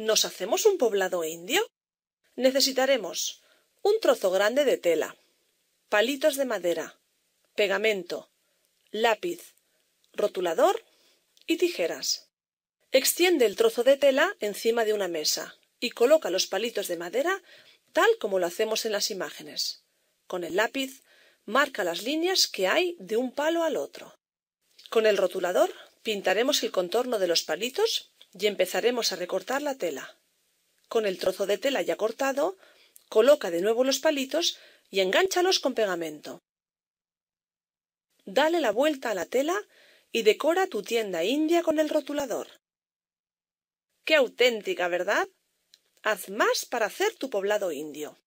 ¿Nos hacemos un poblado indio? Necesitaremos un trozo grande de tela, palitos de madera, pegamento, lápiz, rotulador y tijeras. Extiende el trozo de tela encima de una mesa y coloca los palitos de madera tal como lo hacemos en las imágenes. Con el lápiz marca las líneas que hay de un palo al otro. Con el rotulador pintaremos el contorno de los palitos y empezaremos a recortar la tela. Con el trozo de tela ya cortado, coloca de nuevo los palitos y engánchalos con pegamento. Dale la vuelta a la tela y decora tu tienda india con el rotulador. ¡Qué auténtica, verdad! Haz más para hacer tu poblado indio.